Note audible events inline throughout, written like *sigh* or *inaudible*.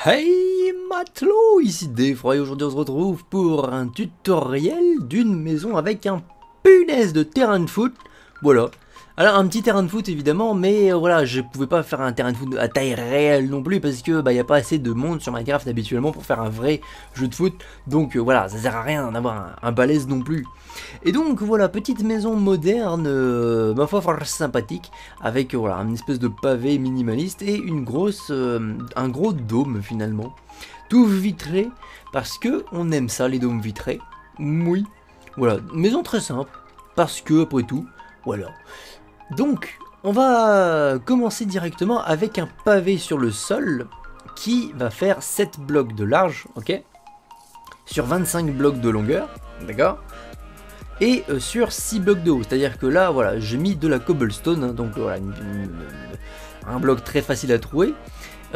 Hey matelot, ici Defroy, aujourd'hui on se retrouve pour un tutoriel d'une maison avec un punaise de terrain de foot voilà. Alors un petit terrain de foot évidemment, mais euh, voilà, je pouvais pas faire un terrain de foot à taille réelle non plus parce que bah y a pas assez de monde sur Minecraft habituellement pour faire un vrai jeu de foot, donc euh, voilà, ça sert à rien d'avoir un, balaise balèze non plus. Et donc voilà, petite maison moderne, euh, ma foi fort sympathique, avec voilà une espèce de pavé minimaliste et une grosse, un gros dôme finalement, tout vitré parce que on aime ça les dômes vitrés. Oui, voilà, maison très simple parce que après tout ou alors. Donc, on va commencer directement avec un pavé sur le sol qui va faire 7 blocs de large, ok Sur 25 blocs de longueur, d'accord et euh, sur 6 blocs de haut, c'est-à-dire que là, voilà, j'ai mis de la cobblestone, hein, donc voilà, un bloc très facile à trouver.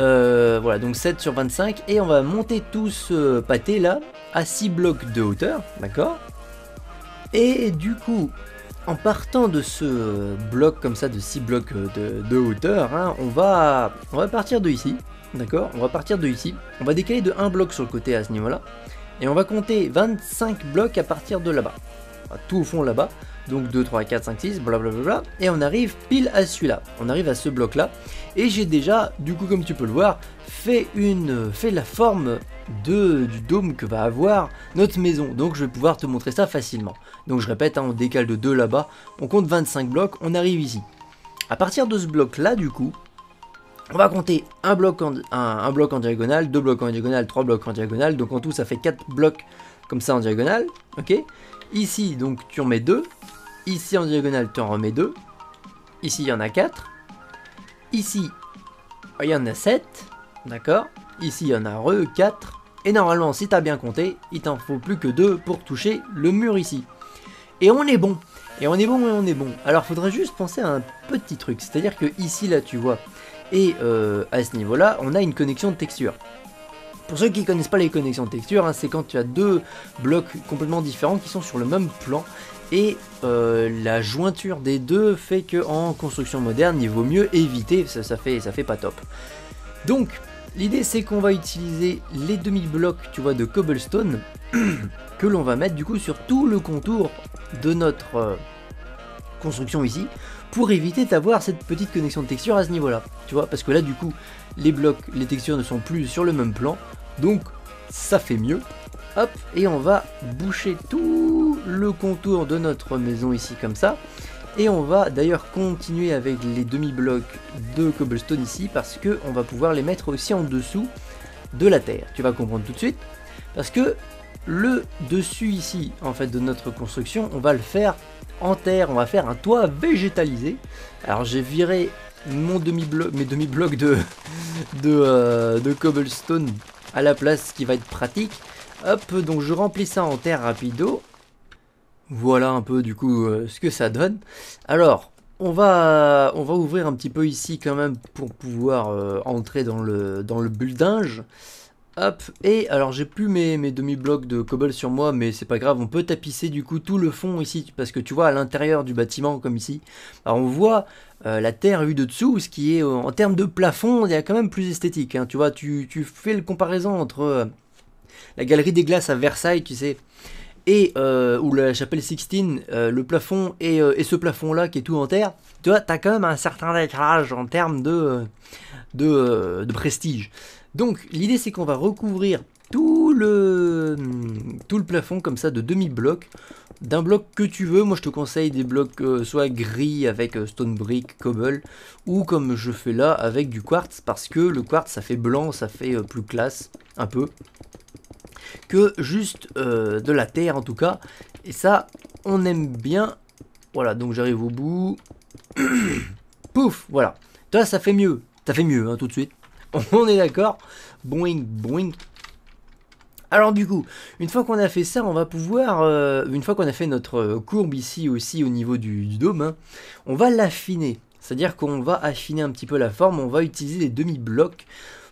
Euh, voilà, donc 7 sur 25, et on va monter tout ce pâté là à 6 blocs de hauteur, d'accord Et du coup, en partant de ce bloc comme ça, de 6 blocs euh, de, hauteur, hein, on, va, on va partir de ici, d'accord On va partir de ici, on va décaler de 1 bloc sur le côté à ce niveau-là, et on va compter 25 blocs à partir de là-bas, tout au fond là-bas. Donc 2, 3, 4, 5, 6, blablabla. Et on arrive pile à celui-là. On arrive à ce bloc-là. Et j'ai déjà, du coup, comme tu peux le voir, fait, une, fait la forme de, du dôme que va avoir notre maison. Donc je vais pouvoir te montrer ça facilement. Donc je répète, hein, on décale de 2 là-bas. On compte 25 blocs, on arrive ici. À partir de ce bloc-là, du coup, on va compter un bloc, en, un, bloc en diagonale, deux blocs en diagonale, trois blocs en diagonale. Donc en tout, ça fait quatre blocs comme ça en diagonale. ok Ici, donc, tu en mets 2. Ici, en diagonale, tu en remets 2. Ici, il y en a 4. Ici, il y en a 7. D'accord Ici, il y en a re 4. Et normalement, si as bien compté, il t'en faut plus que 2 pour toucher le mur ici. Et on est bon. Et on est bon, et on est bon. Alors, faudrait juste penser à un petit truc. C'est-à-dire que ici, là, tu vois. Et euh, à ce niveau-là, on a une connexion de texture. Pour ceux qui ne connaissent pas les connexions de texture, hein, c'est quand tu as deux blocs complètement différents qui sont sur le même plan et euh, la jointure des deux fait que en construction moderne il vaut mieux éviter ça, ça fait ça fait pas top donc l'idée c'est qu'on va utiliser les demi blocs tu vois de cobblestone *clears throat* que l'on va mettre du coup sur tout le contour de notre euh, construction ici pour éviter d'avoir cette petite connexion de texture à ce niveau là tu vois parce que là du coup les blocs les textures ne sont plus sur le même plan donc ça fait mieux. Hop, et on va boucher tout le contour de notre maison ici comme ça. Et on va d'ailleurs continuer avec les demi-blocs de cobblestone ici parce que on va pouvoir les mettre aussi en dessous de la terre. Tu vas comprendre tout de suite parce que le dessus ici en fait de notre construction, on va le faire en terre, on va faire un toit végétalisé. Alors j'ai viré mon demi -bloc, mes demi-blocs de, *laughs* de, euh, de cobblestone à la place, qui va être pratique. Hop, donc je remplis ça en terre rapido. Voilà un peu du coup euh, ce que ça donne. Alors, on va, on va ouvrir un petit peu ici quand même pour pouvoir euh, entrer dans le, dans le buldinge. Hop, et alors j'ai plus mes, mes demi-blocs de cobble sur moi, mais c'est pas grave, on peut tapisser du coup tout le fond ici, parce que tu vois à l'intérieur du bâtiment, comme ici, on voit euh, la terre vue de dessous, ce qui est euh, en termes de plafond, il y a quand même plus esthétique. Hein. tu vois, tu, fais le comparaison entre euh, la galerie des glaces à Versailles, tu sais, et ou la chapelle Sixtine, le plafond et, ce plafond-là qui est tout en terre. Tu vois, t'as quand même un certain éclairage en termes de, de prestige. Donc l'idée c'est qu'on va recouvrir tout le, tout le plafond comme ça de demi-bloc, d'un bloc que tu veux. Moi je te conseille des blocs euh, soit gris avec euh, stone brick, cobble, ou comme je fais là avec du quartz, parce que le quartz ça fait blanc, ça fait euh, plus classe, un peu, que juste de la terre en tout cas. Et ça, on aime bien. Voilà, donc j'arrive au bout. *coughs* Pouf, voilà. Toi, ça fait mieux. Ça fait mieux, hein, tout de suite. *laughs* On est d'accord. Boing, boing. Alors du coup, une fois qu'on a fait ça, on va pouvoir, euh, une fois qu'on a fait notre euh, courbe ici aussi au niveau du, dôme, hein, on va l'affiner. C'est-à-dire qu'on va affiner un petit peu la forme, on va utiliser des demi-blocs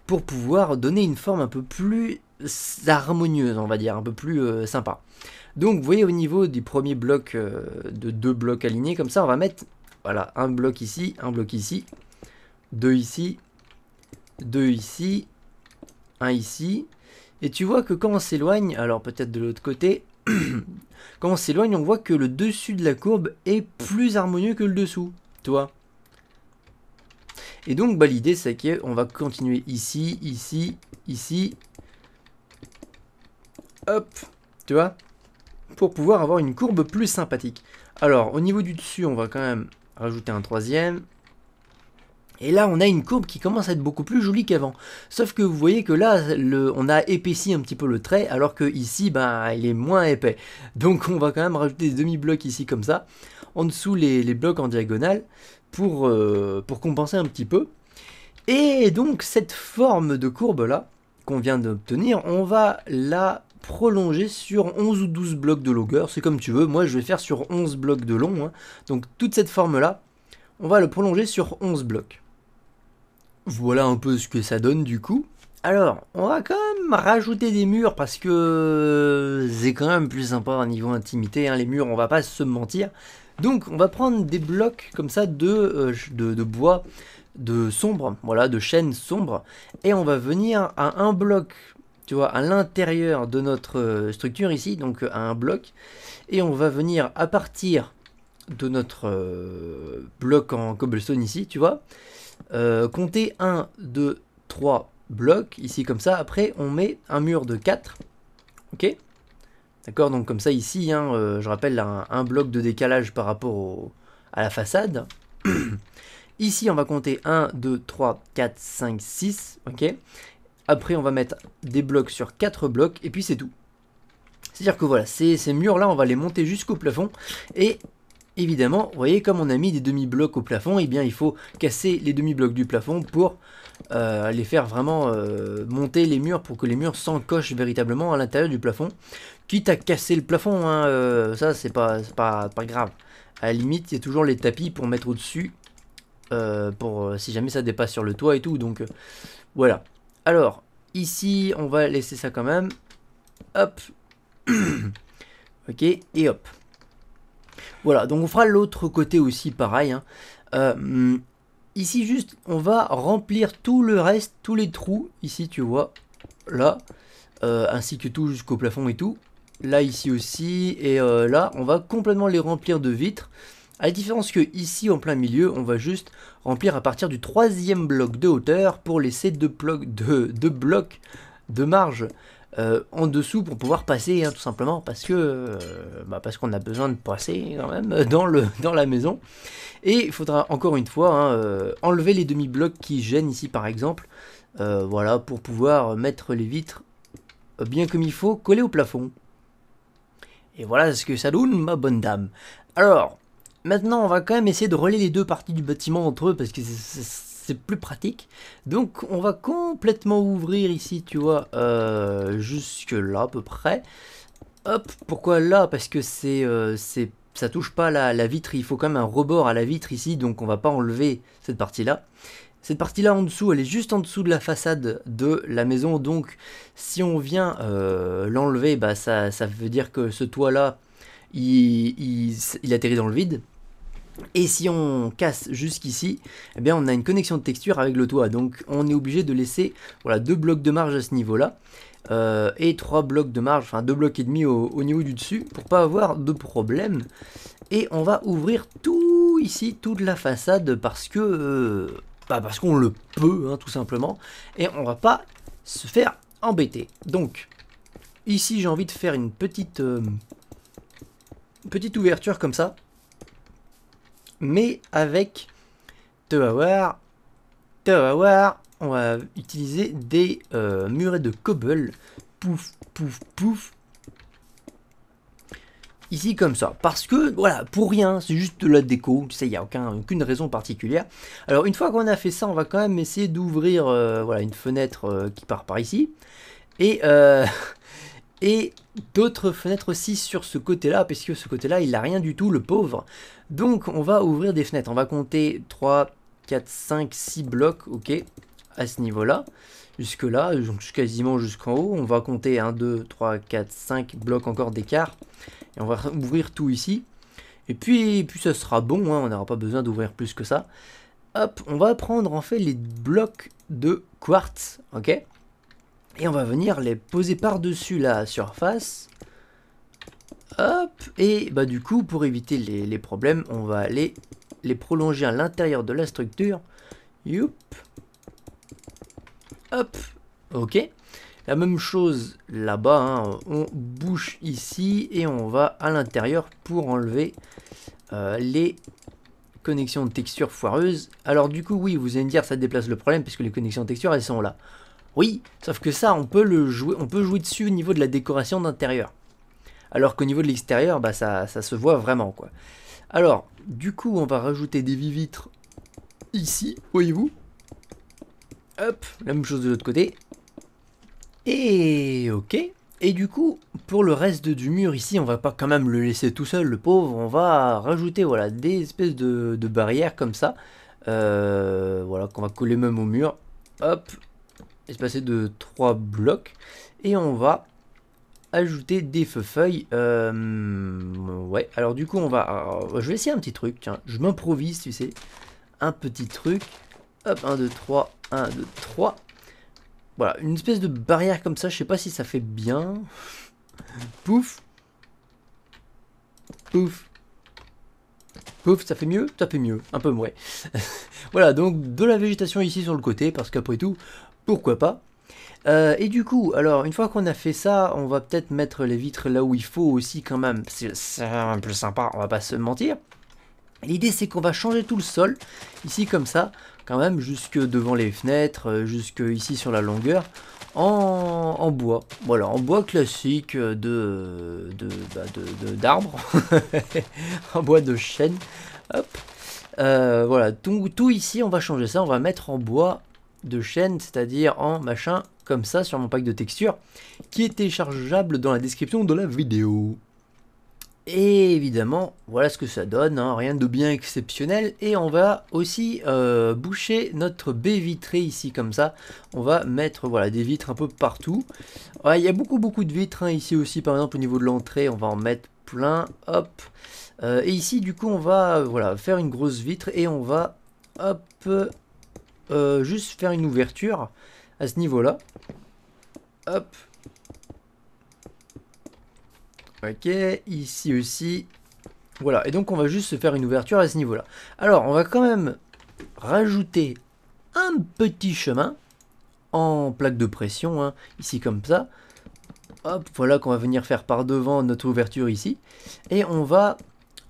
pour pouvoir donner une forme un peu plus harmonieuse, on va dire, un peu plus euh, sympa. Donc vous voyez au niveau du premier bloc, de deux blocs alignés, comme ça on va mettre voilà, un bloc ici, un bloc ici, deux ici, deux ici, un ici, et tu vois que quand on s'éloigne, alors peut-être de l'autre côté, *clears throat* quand on s'éloigne, on voit que le dessus de la courbe est plus harmonieux que le dessous, tu vois. Et donc, bah, l'idée, c'est qu'on va continuer ici, ici, ici. Hop, tu vois Pour pouvoir avoir une courbe plus sympathique. Alors, au niveau du dessus, on va quand même rajouter un troisième. Et là, on a une courbe qui commence à être beaucoup plus jolie qu'avant. Sauf que vous voyez que là, on a épaissi un petit peu le trait, alors que ici, ben, il est moins épais. Donc on va quand même rajouter des demi-blocs ici comme ça, en dessous les, blocs en diagonale, euh, pour, compenser un petit peu. Et donc cette forme de courbe là, qu'on vient d'obtenir, on va la prolonger sur 11 ou 12 blocs de longueur, c'est comme tu veux, moi je vais faire sur 11 blocs de long, hein. donc toute cette forme là, on va le prolonger sur 11 blocs. Voilà un peu ce que ça donne du coup. Alors, on va quand même rajouter des murs parce que c'est quand même plus sympa au niveau intimité. Hein. les murs, on va pas se mentir. Donc, on va prendre des blocs comme ça de, euh, de, bois de sombre, voilà, de chaîne sombre, et on va venir à un bloc, tu vois, à l'intérieur de notre euh, structure ici, donc euh, à un bloc, et on va venir à partir de notre bloc en cobblestone ici, tu vois, compter 1, 2, 3 blocs, ici comme ça. Après, on met un mur de 4. Ok D'accord Donc comme ça, ici, hein, euh, je rappelle un, bloc de décalage par rapport au, à la façade. *clears throat* ici, on va compter 1, 2, 3, 4, 5, 6. Ok Après, on va mettre des blocs sur 4 blocs, et puis c'est tout. C'est-à-dire que voilà, ces, ces murs-là, on va les monter jusqu'au plafond, et Évidemment, vous voyez, comme on a mis des demi-blocs au plafond, eh bien, il faut casser les demi-blocs du plafond pour euh, les faire vraiment euh, monter les murs pour que les murs s'encochent véritablement à l'intérieur du plafond. Quitte à casser le plafond, hein, euh, ça c'est pas, pas, pas, grave. À la limite, il y a toujours les tapis pour mettre au-dessus, pour si jamais ça dépasse sur le toit et tout. Donc voilà. Alors, ici, on va laisser ça quand même. Hop. *coughs* ok, et hop. Voilà, donc on fera l'autre côté aussi pareil. Hein. Euh, ici juste, on va remplir tout le reste, tous les trous, ici tu vois, là, euh, ainsi que tout jusqu'au plafond et tout. Là ici aussi, et euh, là, on va complètement les remplir de vitres. À la différence que ici en plein milieu, on va juste remplir à partir du troisième bloc de hauteur pour laisser deux, blocs, de deux blocs de marge euh, en dessous pour pouvoir passer, hein, tout simplement, parce que euh, bah, parce qu'on a besoin de passer quand même *laughs* dans, le, dans la maison. Et il faudra encore une fois hein, euh, enlever les demi-blocs qui gênent ici par exemple, voilà, pour pouvoir mettre les vitres bien comme il faut, coller au plafond. Et voilà ce que ça donne, ma bonne dame. Alors, maintenant on va quand même essayer de relier les deux parties du bâtiment entre eux, parce que c'est plus pratique. Donc on va complètement ouvrir ici, tu vois, euh, jusque là à peu près. Hop, pourquoi là Parce que c'est euh, c'est ça touche pas la, vitre, il faut quand même un rebord à la vitre ici, donc on va pas enlever cette partie-là. Cette partie-là en dessous, elle est juste en dessous de la façade de la maison, donc si on vient euh, l'enlever, bah ça, ça, veut dire que ce toit-là, il, il, il atterrit dans le vide. Et si on casse jusqu'ici, eh bien on a une connexion de texture avec le toit. Donc on est obligé de laisser voilà, deux blocs de marge à ce niveau-là. Euh, et trois blocs de marge, enfin deux blocs et demi au, niveau du dessus pour pas avoir de problème. Et on va ouvrir tout ici, toute la façade parce que euh, bah, parce qu'on le peut hein, tout simplement. Et on va pas se faire embêter. Donc ici j'ai envie de faire une petite euh, petite ouverture comme ça mais avec Tower. Tower, on va utiliser des euh, murets de cobble. Pouf, pouf, pouf. Ici comme ça, parce que voilà, pour rien, c'est juste de la déco, tu sais, il n'y a aucune raison particulière. Alors une fois qu'on a fait ça, on va quand même essayer d'ouvrir euh, voilà, une fenêtre euh, qui part par ici. Et *laughs* et d'autres fenêtres aussi sur ce côté-là, parce que ce côté-là, il n'a rien du tout, le pauvre. Donc on va ouvrir des fenêtres, on va compter 3, 4, 5, 6 blocs, ok, à ce niveau-là. Jusque-là, donc quasiment jusqu'en haut, on va compter 1, 2, 3, 4, 5 blocs encore d'écart. Et on va ouvrir tout ici. Et puis, puis ça sera bon, hein, on n'aura pas besoin d'ouvrir plus que ça. Hop, on va prendre en fait les blocs de quartz, ok et on va venir les poser par-dessus la surface. Hop Et bah du coup, pour éviter les, problèmes, on va aller les prolonger à l'intérieur de la structure. Youp Hop Ok la même chose là-bas, hein. on bouche ici et on va à l'intérieur pour enlever euh, les connexions de texture foireuses. Alors du coup, oui, vous allez me dire, ça déplace le problème puisque les connexions de texture, elles sont là. Oui, sauf que ça, on peut, le jouer, on peut jouer dessus au niveau de la décoration d'intérieur. Alors qu'au niveau de l'extérieur, bah, ça, ça, se voit vraiment. quoi. Alors, du coup, on va rajouter des vitres ici, voyez-vous. Hop, la même chose de l'autre côté. Et ok. Et du coup, pour le reste du mur ici, on va pas quand même le laisser tout seul, le pauvre. On va rajouter voilà, des espèces de, barrières comme ça. Euh, voilà, qu'on va coller même au mur. Hop, passer de trois blocs. Et on va ajouter des feuilles. Euh, ouais, alors du coup, on va... Euh, je vais essayer un petit truc, tiens. Je m'improvise, tu sais. Un petit truc. Hop, 1, 2, 3, 1, 2, 3. Voilà, une espèce de barrière comme ça. Je sais pas si ça fait bien. Pouf. Pouf. Pouf, ça fait mieux Ça fait mieux, un peu moins. *laughs* voilà, donc de la végétation ici sur le côté, parce qu'après tout, pourquoi pas euh, et du coup, alors une fois qu'on a fait ça, on va peut-être mettre les vitres là où il faut aussi quand même. C'est un peu sympa, on va pas se mentir. L'idée c'est qu'on va changer tout le sol, ici comme ça, quand même jusque devant les fenêtres, euh, jusque ici sur la longueur, en, bois. Voilà, en bois classique euh, de bah, d'arbres *laughs* en bois de chêne. Hop. voilà, tout, tout ici on va changer ça, on va mettre en bois de chaîne, c'est-à-dire en machin comme ça sur mon pack de texture, qui est téléchargeable dans la description de la vidéo. Et évidemment, voilà ce que ça donne, hein. rien de bien exceptionnel. Et on va aussi euh, boucher notre baie vitrée ici comme ça. On va mettre voilà des vitres un peu partout. il y a beaucoup beaucoup de vitres hein, ici aussi, par exemple au niveau de l'entrée, on va en mettre plein. Hop. Euh, et ici du coup on va voilà faire une grosse vitre et on va hop euh, juste faire une ouverture à ce niveau-là. Hop. Ok, ici aussi. Voilà, et donc on va juste se faire une ouverture à ce niveau-là. Alors, on va quand même rajouter un petit chemin en plaque de pression, hein, ici comme ça. Hop, voilà qu'on va venir faire par devant notre ouverture ici. Et on va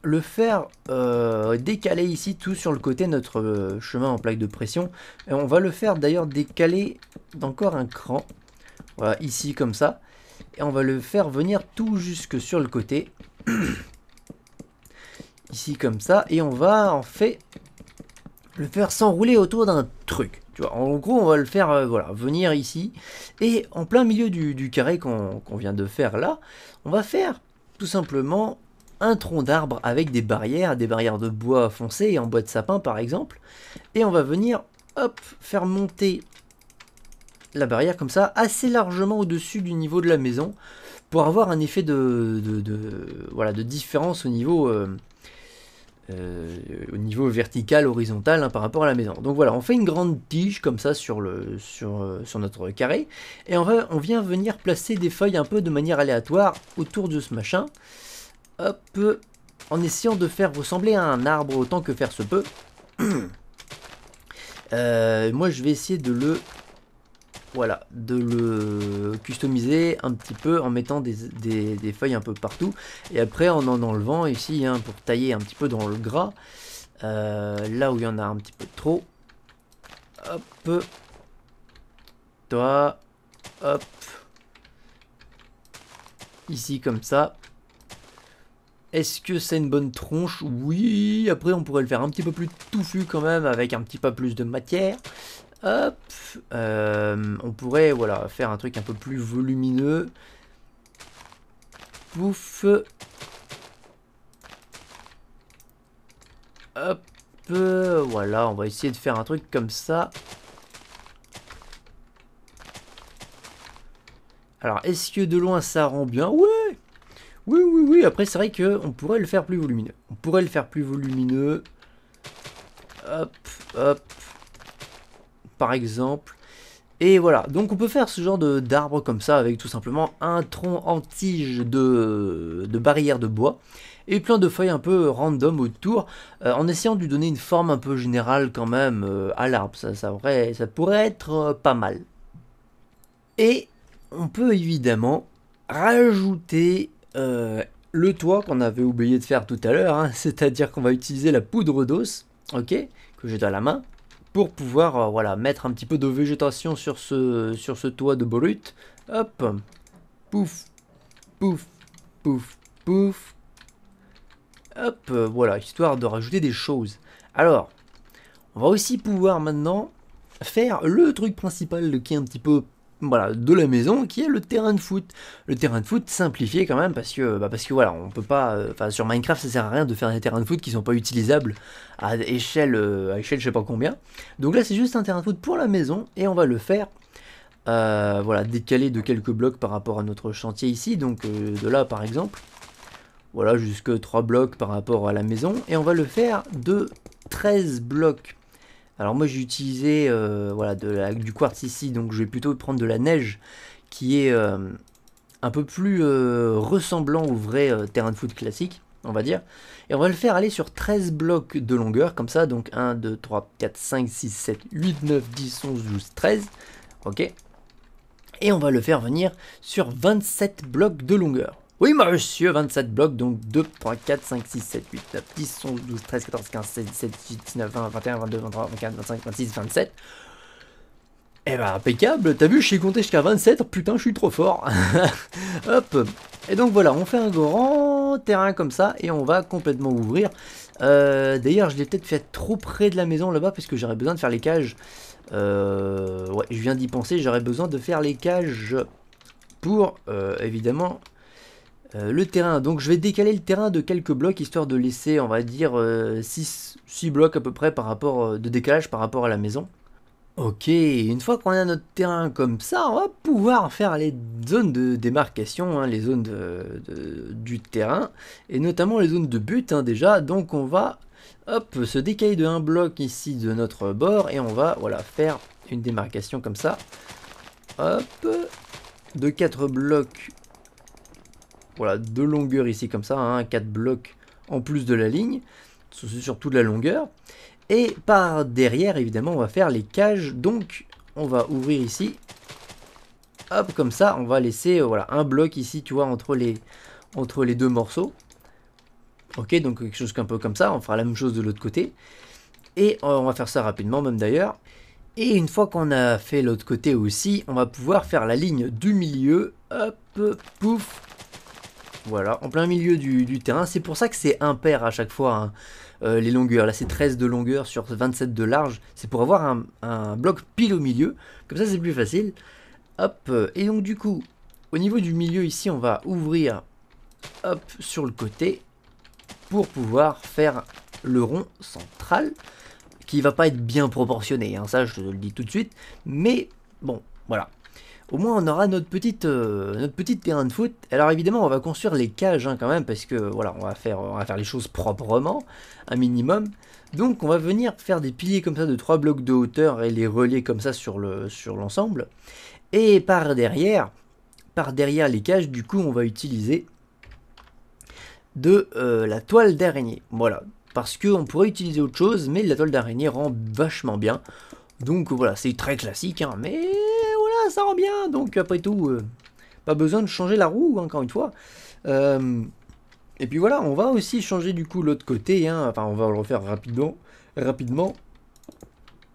le faire euh, décaler ici tout sur le côté notre euh, chemin en plaque de pression. Et on va le faire d'ailleurs décaler d'encore un cran. Voilà, ici comme ça. Et on va le faire venir tout jusque sur le côté. *clears throat* ici comme ça. Et on va en fait le faire s'enrouler autour d'un truc. Tu vois, en gros, on va le faire euh, voilà, venir ici. Et en plein milieu du, carré qu'on vient de faire là, on va faire tout simplement un tronc d'arbre avec des barrières, des barrières de bois foncé et en bois de sapin par exemple. Et on va venir, hop, faire monter la barrière comme ça, assez largement au-dessus du niveau de la maison, pour avoir un effet de, voilà, de différence au niveau, euh, euh, au niveau vertical, horizontal hein, par rapport à la maison. Donc voilà, on fait une grande tige comme ça sur, le, sur, euh, sur notre carré, et on, va, on vient venir placer des feuilles un peu de manière aléatoire autour de ce machin. Hop. Euh, en essayant de faire ressembler à un arbre autant que faire se peut. *clears throat* Euh, moi, je vais essayer de le... Voilà, de le customiser un petit peu en mettant des, feuilles un peu partout. Et après, en en enlevant ici, hein, pour tailler un petit peu dans le gras. Euh, là où il y en a un petit peu trop. Hop. Toi. Hop. Ici, comme ça. Est-ce que c'est une bonne tronche Oui, après on pourrait le faire un petit peu plus touffu quand même, avec un petit peu plus de matière. Hop, euh, on pourrait voilà faire un truc un peu plus volumineux. Pouf. Hop, voilà, on va essayer de faire un truc comme ça. Alors, est-ce que de loin ça rend bien Oui. Oui, oui, oui. Après, c'est vrai qu'on pourrait le faire plus volumineux. On pourrait le faire plus volumineux. Hop, hop. Par exemple. Et voilà, donc on peut faire ce genre d'arbre comme ça avec tout simplement un tronc en tige de, barrière de bois et plein de feuilles un peu random autour euh, en essayant de lui donner une forme un peu générale quand même euh, à l'arbre. Ça, ça, ça pourrait être euh, pas mal. Et on peut évidemment rajouter euh, le toit qu'on avait oublié de faire tout à l'heure, hein, *laughs* c'est-à-dire qu'on va utiliser la poudre d'os, ok, que j'ai dans la main, pour pouvoir euh, voilà, mettre un petit peu de végétation sur ce, sur ce toit de brut. Hop, pouf, pouf, pouf, pouf. Hop, euh, voilà, histoire de rajouter des choses. Alors, on va aussi pouvoir maintenant faire le truc principal qui est un petit peu voilà, de la maison qui est le terrain de foot. Le terrain de foot simplifié quand même parce que, bah, parce que voilà, on peut pas. Euh, enfin, sur Minecraft, ça sert à rien de faire des terrains de foot qui sont pas utilisables à échelle, euh, à échelle je sais pas combien. Donc là, c'est juste un terrain de foot pour la maison et on va le faire. Euh, voilà, décalé de quelques blocs par rapport à notre chantier ici, donc de là par exemple, voilà, jusque 3 blocs par rapport à la maison, et on va le faire de 13 blocs alors moi j'ai utilisé euh, voilà, du quartz ici, donc je vais plutôt prendre de la neige qui est euh, un peu plus euh, ressemblant au vrai terrain de foot classique, on va dire. Et on va le faire aller sur 13 blocs de longueur, comme ça, donc 1, 2, 3, 4, 5, 6, 7, 8, 9, 10, 11, 12, 13. Ok. Et on va le faire venir sur 27 blocs de longueur. Oui, monsieur, 27 blocs, donc 2, 3, 4, 5, 6, 7, 8, 9, 10, 11, 12, 13, 14, 15, 16, 17, 18, 19, 20, 21, 22, 23, 24, 25, 26, 27. Eh ben, impeccable, t'as vu, je suis compté jusqu'à 27, putain, je suis trop fort. *laughs* Hop, et donc voilà, on fait un grand terrain comme ça, et on va complètement ouvrir. Euh, d'ailleurs, je l'ai peut-être fait trop près de la maison là-bas, parce que j'aurais besoin de faire les cages. Euh, ouais, je viens d'y penser, j'aurais besoin de faire les cages pour, euh, évidemment, euh, le terrain, donc je vais décaler le terrain de quelques blocs histoire de laisser on va dire 6 euh, blocs à peu près par rapport, euh, de décalage par rapport à la maison. Ok, une fois qu'on a notre terrain comme ça, on va pouvoir faire les zones de démarcation, hein, les zones du terrain, et notamment les zones de but hein, déjà, donc on va hop, se décaler de un bloc ici de notre bord, et on va voilà faire une démarcation comme ça, hop, de 4 blocs voilà, de longueur ici comme ça, hein, quatre blocs en plus de la ligne, surtout de la longueur. Et par derrière, évidemment, on va faire les cages. Donc, on va ouvrir ici. Hop, comme ça, on va laisser euh, voilà, un bloc ici, tu vois, entre les, entre les deux morceaux. Ok, donc quelque chose qu'un peu comme ça. On fera la même chose de l'autre côté. Et euh, on va faire ça rapidement, même d'ailleurs. Et une fois qu'on a fait l'autre côté aussi, on va pouvoir faire la ligne du milieu. Hop, pouf, voilà, en plein milieu du, terrain. C'est pour ça que c'est impair à chaque fois hein, euh, les longueurs. Là, c'est 13 de longueur sur 27 de large. C'est pour avoir un, bloc pile au milieu. Comme ça, c'est plus facile. Hop, euh, et donc du coup, au niveau du milieu ici, on va ouvrir hop, sur le côté pour pouvoir faire le rond central qui va pas être bien proportionné. Hein. Ça, je te le dis tout de suite. Mais bon, voilà au moins on aura notre petite, euh, notre terrain de foot. Alors évidemment, on va construire les cages hein, quand même parce que voilà, on va faire, on faire les choses proprement, un minimum. Donc on va venir faire des piliers comme ça de trois blocs de hauteur et les relier comme ça sur le sur l'ensemble. Et par derrière, par derrière les cages, du coup, on va utiliser de euh, la toile d'araignée. Voilà, parce qu'on pourrait utiliser autre chose, mais la toile d'araignée rend vachement bien. Donc voilà, c'est très classique, hein, mais ça rend bien. Donc après tout, euh, pas besoin de changer la roue, encore une fois. Euh, et puis voilà, on va aussi changer du coup l'autre côté. Hein. Enfin, on va le refaire rapidement. Rapidement.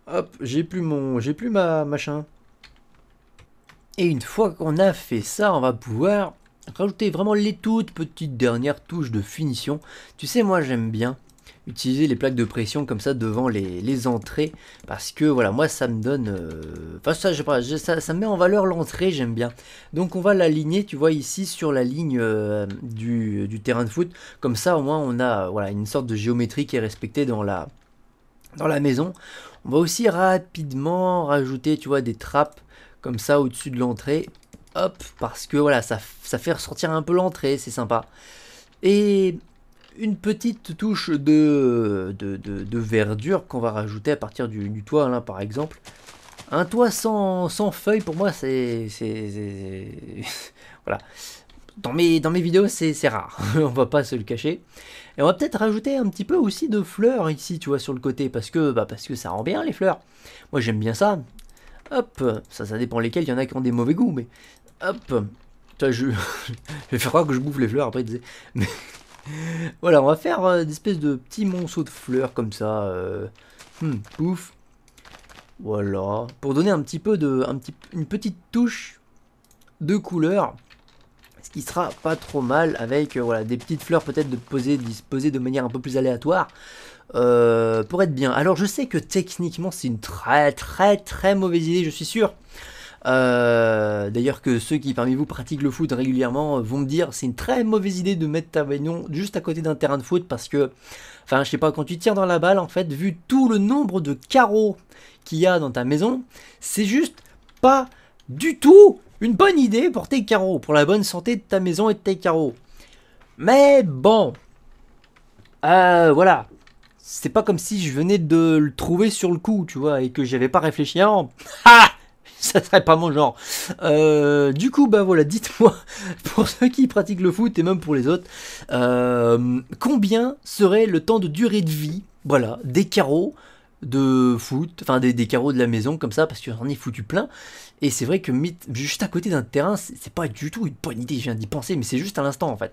Hop, j'ai plus mon, j'ai plus ma machin. Et une fois qu'on a fait ça, on va pouvoir rajouter vraiment les toutes petites dernières touches de finition. Tu sais, moi j'aime bien utiliser les plaques de pression comme ça devant les, entrées parce que voilà moi ça me donne euh, enfin ça je sais ça, ça met en valeur l'entrée j'aime bien donc on va l'aligner tu vois ici sur la ligne euh, du, terrain de foot comme ça au moins on a voilà une sorte de géométrie qui est respectée dans la dans la maison on va aussi rapidement rajouter tu vois des trappes comme ça au-dessus de l'entrée hop parce que voilà ça, ça fait ressortir un peu l'entrée c'est sympa et une petite touche de, de, verdure qu'on va rajouter à partir du, toit, hein, par exemple. Un toit sans, sans feuilles, pour moi, c'est... *laughs* voilà. Dans mes, dans mes vidéos, c'est rare. *laughs* on va pas se le cacher. Et on va peut-être rajouter un petit peu aussi de fleurs ici, tu vois, sur le côté. Parce que, bah, parce que ça rend bien, les fleurs. Moi, j'aime bien ça. Hop, ça, ça dépend lesquels. Il y en a qui ont des mauvais goûts, mais... Hop, je, je *laughs* vais faire croire que je bouffe les fleurs après, *laughs* voilà, on va faire euh, des espèces de petits monceaux de fleurs comme ça. Euh. Hmm, pouf. Voilà. Pour donner un petit peu de. Un petit, une petite touche de couleur. Ce qui sera pas trop mal avec euh, voilà, des petites fleurs peut-être de poser, disposer de manière un peu plus aléatoire. pour être bien. Alors je sais que techniquement c'est une très très très mauvaise idée, je suis sûr. Euh, d'ailleurs que ceux qui parmi vous pratiquent le foot régulièrement euh, vont me dire c'est une très mauvaise idée de mettre ta baignon juste à côté d'un terrain de foot parce que, enfin je sais pas, quand tu tires dans la balle en fait, vu tout le nombre de carreaux qu'il y a dans ta maison, c'est juste pas du tout une bonne idée pour tes carreaux, pour la bonne santé de ta maison et de tes carreaux. Mais bon, euh, voilà, c'est pas comme si je venais de le trouver sur le coup, tu vois, et que j'avais pas réfléchi avant. *laughs* Ha *laughs* ça serait pas mon genre. Euh, du coup, bah voilà, dites-moi, *laughs* pour ceux qui pratiquent le foot et même pour les autres, euh, combien serait le temps de durée de vie, voilà, des carreaux de foot, enfin des, carreaux de la maison comme ça, parce qu'on est ai foutu plein. Et c'est vrai que juste à côté d'un terrain, c'est pas du tout une bonne idée, je viens d'y penser, mais c'est juste à l'instant en fait.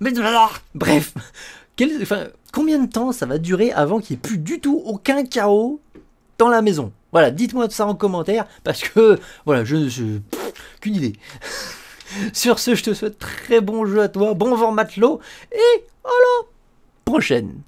Mais oh bref, *laughs* enfin, combien de temps ça va durer avant qu'il n'y ait plus du tout aucun carreau dans la maison voilà, dites-moi ça en commentaire, parce que, voilà, je ne qu'une idée. *laughs* Sur ce, je te souhaite très bon jeu à toi, bon vent matelot, et à la prochaine